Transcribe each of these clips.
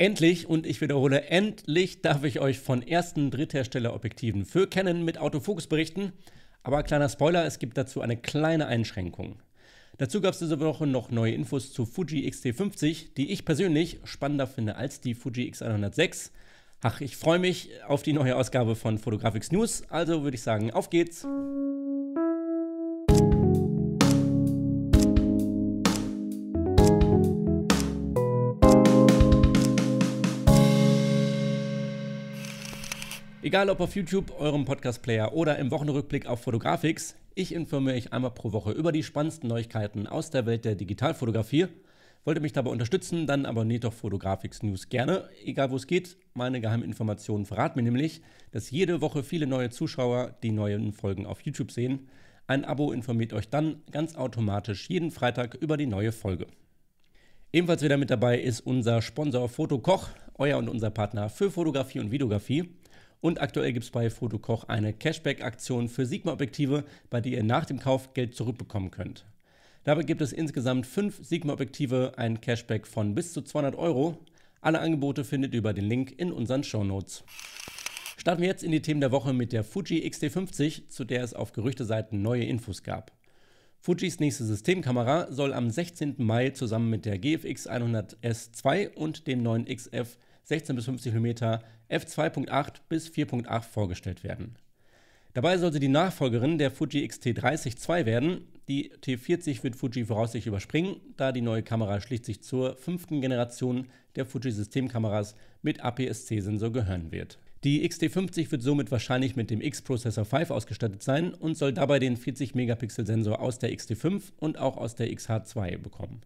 Endlich, und ich wiederhole, endlich darf ich euch von ersten Drittherstellerobjektiven für Canon mit Autofokus berichten. Aber kleiner Spoiler, es gibt dazu eine kleine Einschränkung. Dazu gab es diese Woche noch neue Infos zu Fuji XT50, die ich persönlich spannender finde als die Fuji X106. Ach, ich freue mich auf die neue Ausgabe von Photographics News, also würde ich sagen, auf geht's! Egal ob auf YouTube, eurem Podcast-Player oder im Wochenrückblick auf Fotografix, ich informiere euch einmal pro Woche über die spannendsten Neuigkeiten aus der Welt der Digitalfotografie. Wollt ihr mich dabei unterstützen, dann abonniert doch Fotografix News gerne, egal wo es geht. Meine geheimen Informationen verraten mir nämlich, dass jede Woche viele neue Zuschauer die neuen Folgen auf YouTube sehen. Ein Abo informiert euch dann ganz automatisch jeden Freitag über die neue Folge. Ebenfalls wieder mit dabei ist unser Sponsor Fotokoch, euer und unser Partner für Fotografie und Videografie. Und aktuell gibt es bei Fotokoch eine Cashback-Aktion für Sigma-Objektive, bei der ihr nach dem Kauf Geld zurückbekommen könnt. Dabei gibt es insgesamt fünf Sigma-Objektive, ein Cashback von bis zu 200 Euro. Alle Angebote findet ihr über den Link in unseren Show Notes. Starten wir jetzt in die Themen der Woche mit der Fuji XT50, zu der es auf Gerüchteseiten neue Infos gab. Fujis nächste Systemkamera soll am 16. Mai zusammen mit der GFX 100S2 und dem neuen XF 16 bis 50 mm F2.8 bis 4.8 vorgestellt werden. Dabei soll sie die Nachfolgerin der Fuji XT30 II werden. Die T40 wird Fuji voraussichtlich überspringen, da die neue Kamera schlicht sich zur fünften Generation der Fuji-Systemkameras mit APS-C-Sensor gehören wird. Die XT50 wird somit wahrscheinlich mit dem X-Processor 5 ausgestattet sein und soll dabei den 40-Megapixel-Sensor aus der XT5 und auch aus der XH2 bekommen.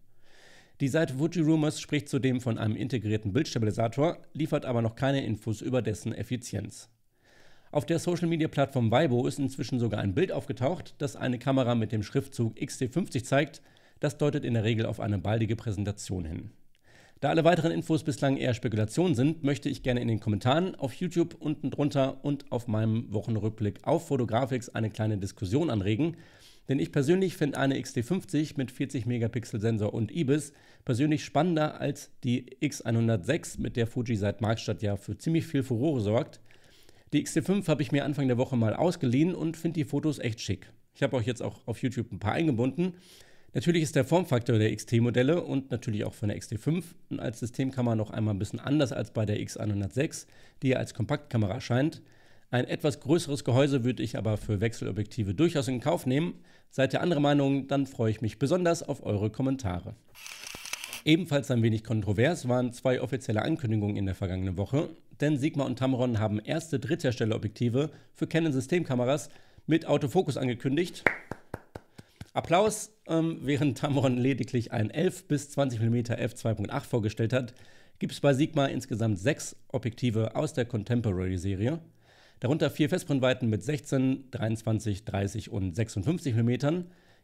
Die Seite Fuji Rumors spricht zudem von einem integrierten Bildstabilisator, liefert aber noch keine Infos über dessen Effizienz. Auf der Social-Media-Plattform Weibo ist inzwischen sogar ein Bild aufgetaucht, das eine Kamera mit dem Schriftzug XT50 zeigt. Das deutet in der Regel auf eine baldige Präsentation hin. Da alle weiteren Infos bislang eher Spekulationen sind, möchte ich gerne in den Kommentaren auf YouTube unten drunter und auf meinem Wochenrückblick auf Fotografix eine kleine Diskussion anregen. Denn ich persönlich finde eine XT50 mit 40 Megapixel Sensor und IBIS persönlich spannender als die X106, mit der Fuji seit Marktstadt ja für ziemlich viel Furore sorgt. Die XT5 habe ich mir Anfang der Woche mal ausgeliehen und finde die Fotos echt schick. Ich habe euch jetzt auch auf YouTube ein paar eingebunden. Natürlich ist der Formfaktor der XT-Modelle und natürlich auch von der XT5 und als Systemkamera noch einmal ein bisschen anders als bei der X106, die ja als Kompaktkamera erscheint, ein etwas größeres Gehäuse würde ich aber für Wechselobjektive durchaus in Kauf nehmen. Seid ihr andere Meinung, dann freue ich mich besonders auf eure Kommentare. Ebenfalls ein wenig kontrovers waren zwei offizielle Ankündigungen in der vergangenen Woche, denn Sigma und Tamron haben erste Drittherstellerobjektive für Canon Systemkameras mit Autofokus angekündigt. Applaus, ähm, während Tamron lediglich ein 11 bis 20 mm f2.8 vorgestellt hat, gibt es bei Sigma insgesamt sechs Objektive aus der Contemporary-Serie. Darunter vier Festbrennweiten mit 16, 23, 30 und 56 mm,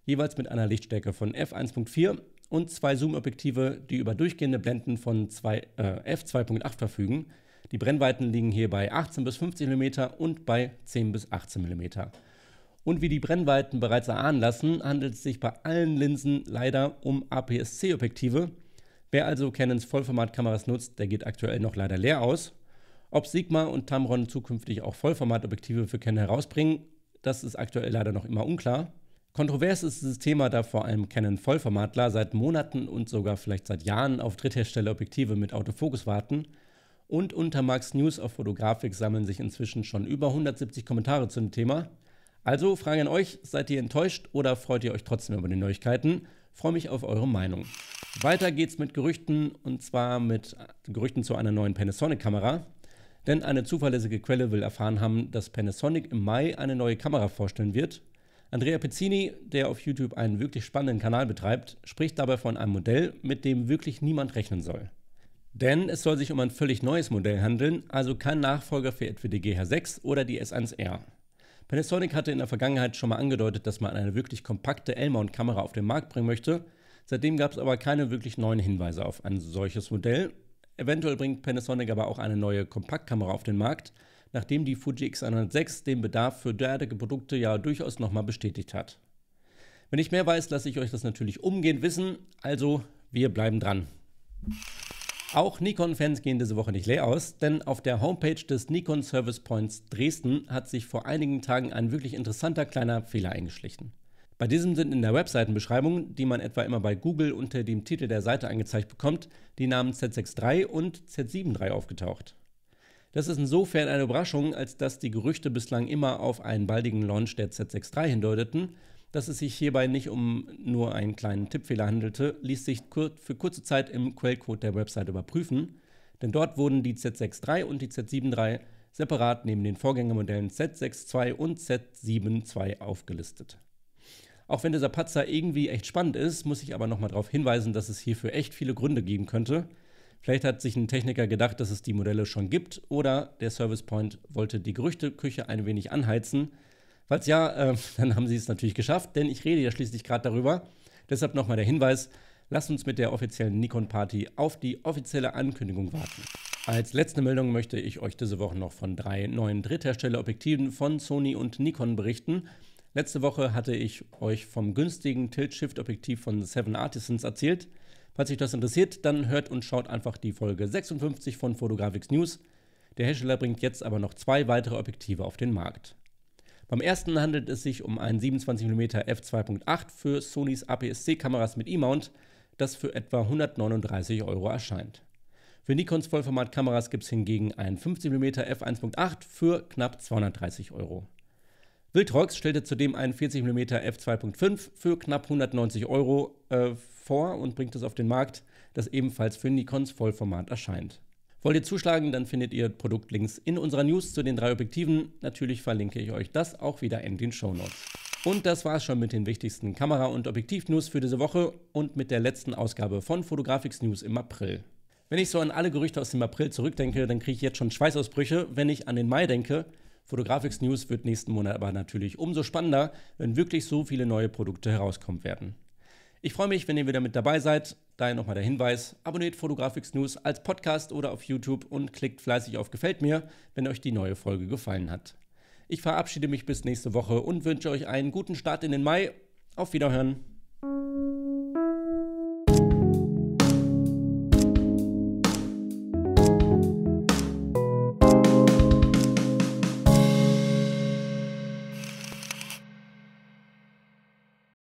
jeweils mit einer Lichtstärke von f1.4 und zwei Zoom-Objektive, die über durchgehende Blenden von zwei, äh, f2.8 verfügen. Die Brennweiten liegen hier bei 18 bis 50 mm und bei 10 bis 18 mm. Und wie die Brennweiten bereits erahnen lassen, handelt es sich bei allen Linsen leider um APS-C-Objektive. Wer also Canons Vollformatkameras nutzt, der geht aktuell noch leider leer aus. Ob Sigma und Tamron zukünftig auch Vollformatobjektive für Canon herausbringen, das ist aktuell leider noch immer unklar. Kontrovers ist dieses Thema, da vor allem Canon Vollformatler seit Monaten und sogar vielleicht seit Jahren auf Drittherstellerobjektive mit Autofokus warten. Und unter Max News auf Fotografik sammeln sich inzwischen schon über 170 Kommentare zu dem Thema. Also Fragen an euch, seid ihr enttäuscht oder freut ihr euch trotzdem über die Neuigkeiten? Freue mich auf eure Meinung. Weiter geht's mit Gerüchten und zwar mit Gerüchten zu einer neuen Panasonic-Kamera. Denn eine zuverlässige Quelle will erfahren haben, dass Panasonic im Mai eine neue Kamera vorstellen wird. Andrea Pizzini, der auf YouTube einen wirklich spannenden Kanal betreibt, spricht dabei von einem Modell, mit dem wirklich niemand rechnen soll. Denn es soll sich um ein völlig neues Modell handeln, also kein Nachfolger für etwa die GH6 oder die S1R. Panasonic hatte in der Vergangenheit schon mal angedeutet, dass man eine wirklich kompakte L-Mount-Kamera auf den Markt bringen möchte. Seitdem gab es aber keine wirklich neuen Hinweise auf ein solches Modell Eventuell bringt Panasonic aber auch eine neue Kompaktkamera auf den Markt, nachdem die Fuji X106 den Bedarf für derartige Produkte ja durchaus nochmal bestätigt hat. Wenn ich mehr weiß, lasse ich euch das natürlich umgehend wissen, also wir bleiben dran. Auch Nikon-Fans gehen diese Woche nicht leer aus, denn auf der Homepage des Nikon Service Points Dresden hat sich vor einigen Tagen ein wirklich interessanter kleiner Fehler eingeschlichen. Bei diesem sind in der Webseitenbeschreibung, die man etwa immer bei Google unter dem Titel der Seite angezeigt bekommt, die Namen Z63 und Z73 aufgetaucht. Das ist insofern eine Überraschung, als dass die Gerüchte bislang immer auf einen baldigen Launch der Z63 hindeuteten. Dass es sich hierbei nicht um nur einen kleinen Tippfehler handelte, ließ sich für kurze Zeit im Quellcode der Website überprüfen, denn dort wurden die Z63 und die Z73 separat neben den Vorgängermodellen Z62 und Z72 aufgelistet. Auch wenn dieser Patzer irgendwie echt spannend ist, muss ich aber nochmal darauf hinweisen, dass es hierfür echt viele Gründe geben könnte. Vielleicht hat sich ein Techniker gedacht, dass es die Modelle schon gibt oder der Service Point wollte die Gerüchteküche ein wenig anheizen. Falls ja, äh, dann haben sie es natürlich geschafft, denn ich rede ja schließlich gerade darüber. Deshalb nochmal der Hinweis, lasst uns mit der offiziellen Nikon-Party auf die offizielle Ankündigung warten. Als letzte Meldung möchte ich euch diese Woche noch von drei neuen Drittherstellerobjektiven von Sony und Nikon berichten. Letzte Woche hatte ich euch vom günstigen Tilt-Shift-Objektiv von Seven Artisans erzählt. Falls euch das interessiert, dann hört und schaut einfach die Folge 56 von Photographics News. Der Hersteller bringt jetzt aber noch zwei weitere Objektive auf den Markt. Beim ersten handelt es sich um ein 27mm f2.8 für Sonys APS-C-Kameras mit E-Mount, das für etwa 139 Euro erscheint. Für Nikons Vollformatkameras gibt es hingegen ein 50 mm f1.8 für knapp 230 Euro. Wildrox stellte zudem einen 40mm f2.5 für knapp 190 Euro äh, vor und bringt es auf den Markt, das ebenfalls für Nikons Vollformat erscheint. Wollt ihr zuschlagen, dann findet ihr Produktlinks in unserer News zu den drei Objektiven. Natürlich verlinke ich euch das auch wieder in den Show Notes. Und das war's schon mit den wichtigsten Kamera- und Objektiv-News für diese Woche und mit der letzten Ausgabe von Fotografics News im April. Wenn ich so an alle Gerüchte aus dem April zurückdenke, dann kriege ich jetzt schon Schweißausbrüche. Wenn ich an den Mai denke, Fotografix News wird nächsten Monat aber natürlich umso spannender, wenn wirklich so viele neue Produkte herauskommen werden. Ich freue mich, wenn ihr wieder mit dabei seid. Daher nochmal der Hinweis, abonniert Fotografix News als Podcast oder auf YouTube und klickt fleißig auf Gefällt mir, wenn euch die neue Folge gefallen hat. Ich verabschiede mich bis nächste Woche und wünsche euch einen guten Start in den Mai. Auf Wiederhören.